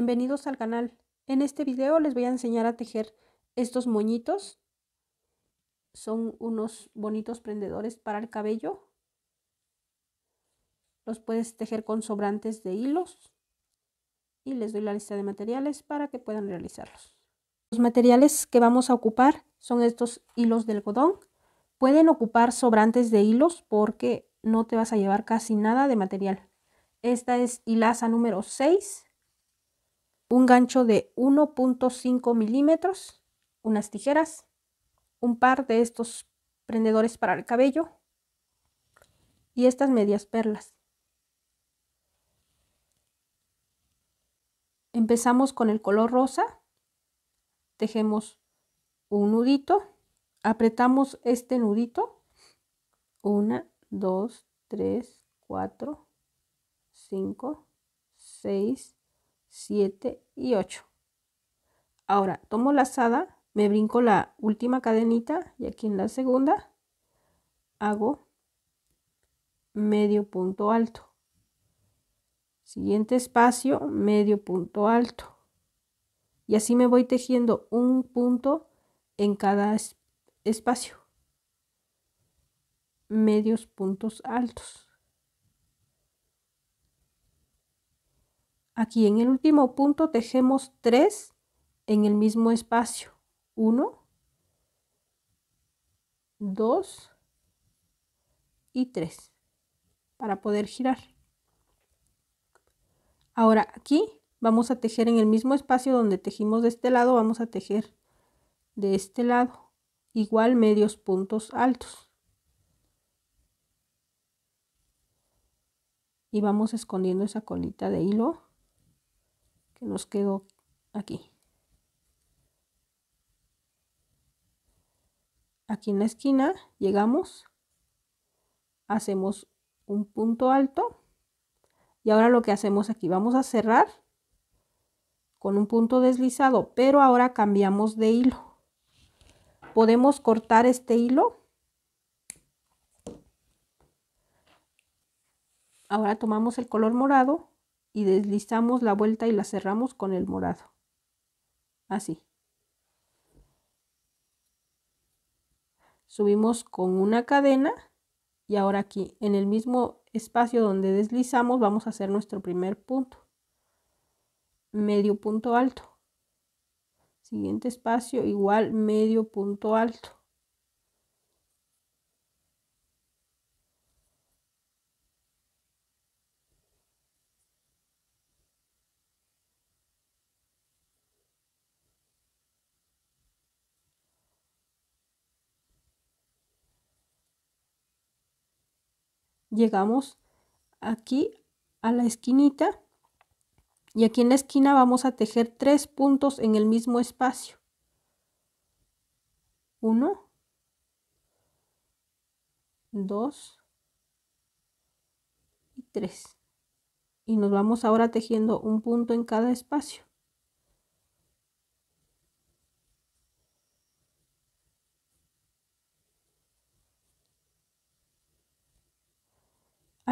Bienvenidos al canal. En este video les voy a enseñar a tejer estos moñitos. Son unos bonitos prendedores para el cabello. Los puedes tejer con sobrantes de hilos. Y les doy la lista de materiales para que puedan realizarlos. Los materiales que vamos a ocupar son estos hilos de algodón. Pueden ocupar sobrantes de hilos porque no te vas a llevar casi nada de material. Esta es hilaza número 6 un gancho de 1.5 milímetros, unas tijeras, un par de estos prendedores para el cabello y estas medias perlas. Empezamos con el color rosa, tejemos un nudito, apretamos este nudito, 1, 2, 3, 4, 5, 6, 7 y 8. Ahora tomo la lazada, me brinco la última cadenita y aquí en la segunda hago medio punto alto. Siguiente espacio, medio punto alto. Y así me voy tejiendo un punto en cada espacio. Medios puntos altos. Aquí en el último punto tejemos 3 en el mismo espacio. 1, 2 y 3 para poder girar. Ahora aquí vamos a tejer en el mismo espacio donde tejimos de este lado, vamos a tejer de este lado. Igual medios puntos altos. y vamos escondiendo esa colita de hilo que nos quedó aquí. Aquí en la esquina llegamos, hacemos un punto alto y ahora lo que hacemos aquí, vamos a cerrar con un punto deslizado, pero ahora cambiamos de hilo. Podemos cortar este hilo. Ahora tomamos el color morado y deslizamos la vuelta y la cerramos con el morado. Así. Subimos con una cadena y ahora aquí en el mismo espacio donde deslizamos vamos a hacer nuestro primer punto. Medio punto alto. Siguiente espacio igual medio punto alto. llegamos aquí a la esquinita y aquí en la esquina vamos a tejer tres puntos en el mismo espacio. Uno, dos y tres. Y nos vamos ahora tejiendo un punto en cada espacio.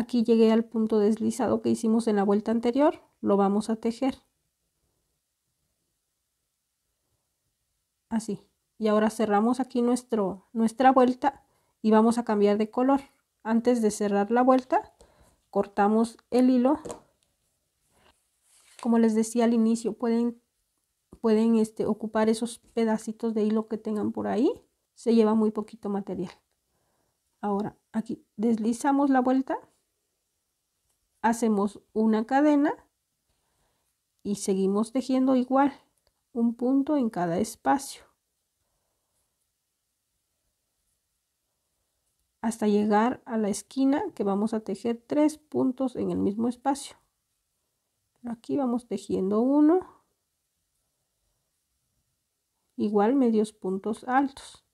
Aquí llegué al punto deslizado que hicimos en la vuelta anterior, lo vamos a tejer. Así. Y ahora cerramos aquí nuestro, nuestra vuelta y vamos a cambiar de color. Antes de cerrar la vuelta, cortamos el hilo. Como les decía al inicio, pueden, pueden este, ocupar esos pedacitos de hilo que tengan por ahí. Se lleva muy poquito material. Ahora, aquí deslizamos la vuelta hacemos una cadena y seguimos tejiendo igual un punto en cada espacio hasta llegar a la esquina que vamos a tejer tres puntos en el mismo espacio aquí vamos tejiendo uno igual medios puntos altos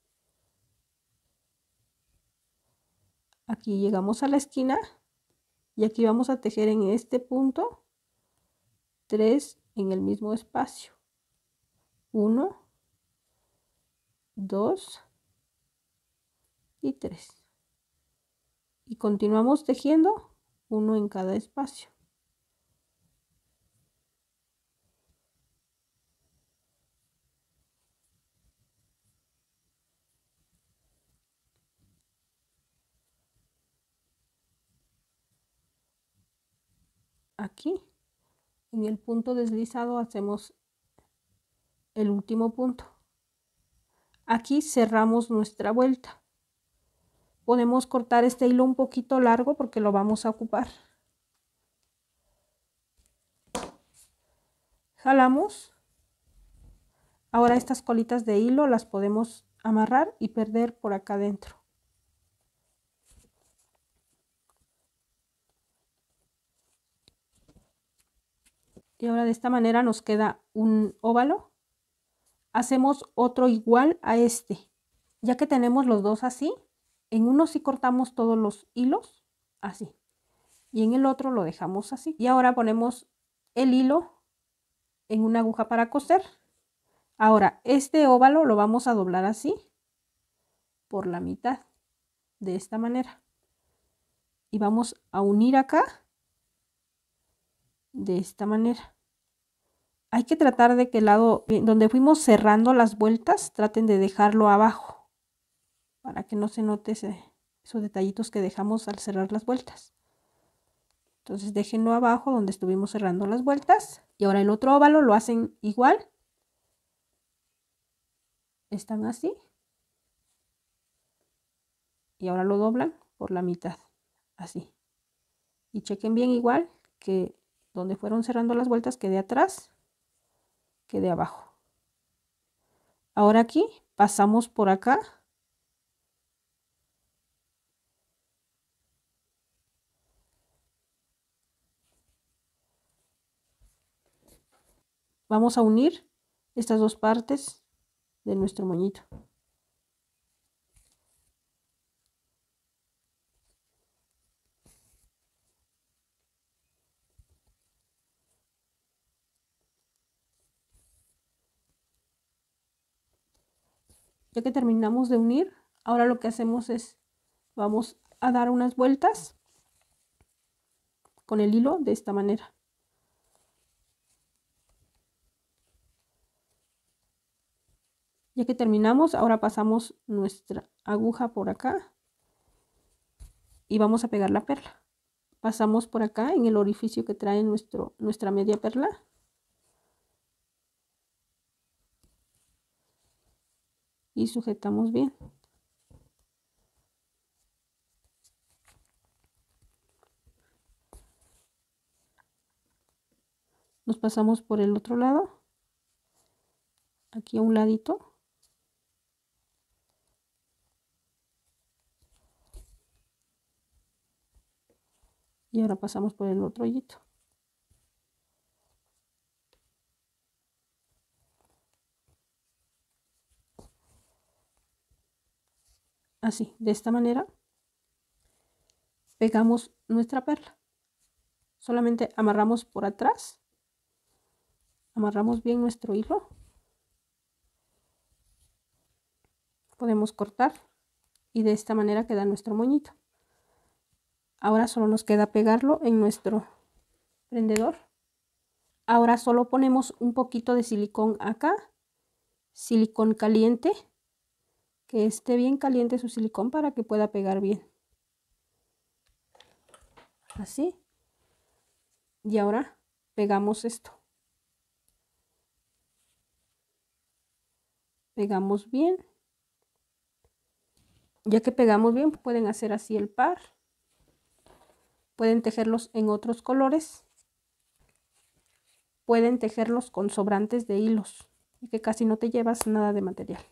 aquí llegamos a la esquina y aquí vamos a tejer en este punto 3 en el mismo espacio 1 2 y 3 y continuamos tejiendo uno en cada espacio aquí. En el punto deslizado hacemos el último punto. Aquí cerramos nuestra vuelta. Podemos cortar este hilo un poquito largo porque lo vamos a ocupar. Jalamos. Ahora estas colitas de hilo las podemos amarrar y perder por acá adentro. y ahora de esta manera nos queda un óvalo. Hacemos otro igual a este. Ya que tenemos los dos así, en uno sí cortamos todos los hilos, así. Y en el otro lo dejamos así. Y ahora ponemos el hilo en una aguja para coser. Ahora, este óvalo lo vamos a doblar así, por la mitad, de esta manera. Y vamos a unir acá, de esta manera hay que tratar de que el lado eh, donde fuimos cerrando las vueltas, traten de dejarlo abajo para que no se note esos detallitos que dejamos al cerrar las vueltas. Entonces déjenlo abajo donde estuvimos cerrando las vueltas. Y ahora el otro óvalo lo hacen igual. Están así. Y ahora lo doblan por la mitad. Así. Y chequen bien igual que donde fueron cerrando las vueltas de atrás de abajo. Ahora aquí pasamos por acá. Vamos a unir estas dos partes de nuestro moñito. Ya que terminamos de unir, ahora lo que hacemos es, vamos a dar unas vueltas con el hilo de esta manera. Ya que terminamos, ahora pasamos nuestra aguja por acá y vamos a pegar la perla. Pasamos por acá en el orificio que trae nuestro, nuestra media perla y sujetamos bien. Nos pasamos por el otro lado, aquí a un ladito. Y ahora pasamos por el otro hoyito. así, de esta manera, pegamos nuestra perla. Solamente amarramos por atrás, amarramos bien nuestro hilo. Podemos cortar y de esta manera queda nuestro moñito. Ahora solo nos queda pegarlo en nuestro prendedor. Ahora solo ponemos un poquito de silicón acá, silicón caliente esté bien caliente su silicón para que pueda pegar bien. Así. Y ahora pegamos esto. Pegamos bien. Ya que pegamos bien, pueden hacer así el par. Pueden tejerlos en otros colores. Pueden tejerlos con sobrantes de hilos, y que casi no te llevas nada de material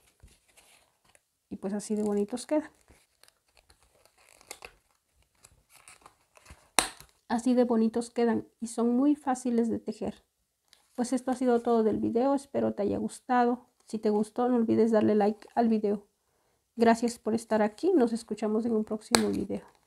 y pues así de bonitos quedan. Así de bonitos quedan y son muy fáciles de tejer. Pues esto ha sido todo del video, espero te haya gustado. Si te gustó no olvides darle like al video. Gracias por estar aquí, nos escuchamos en un próximo video.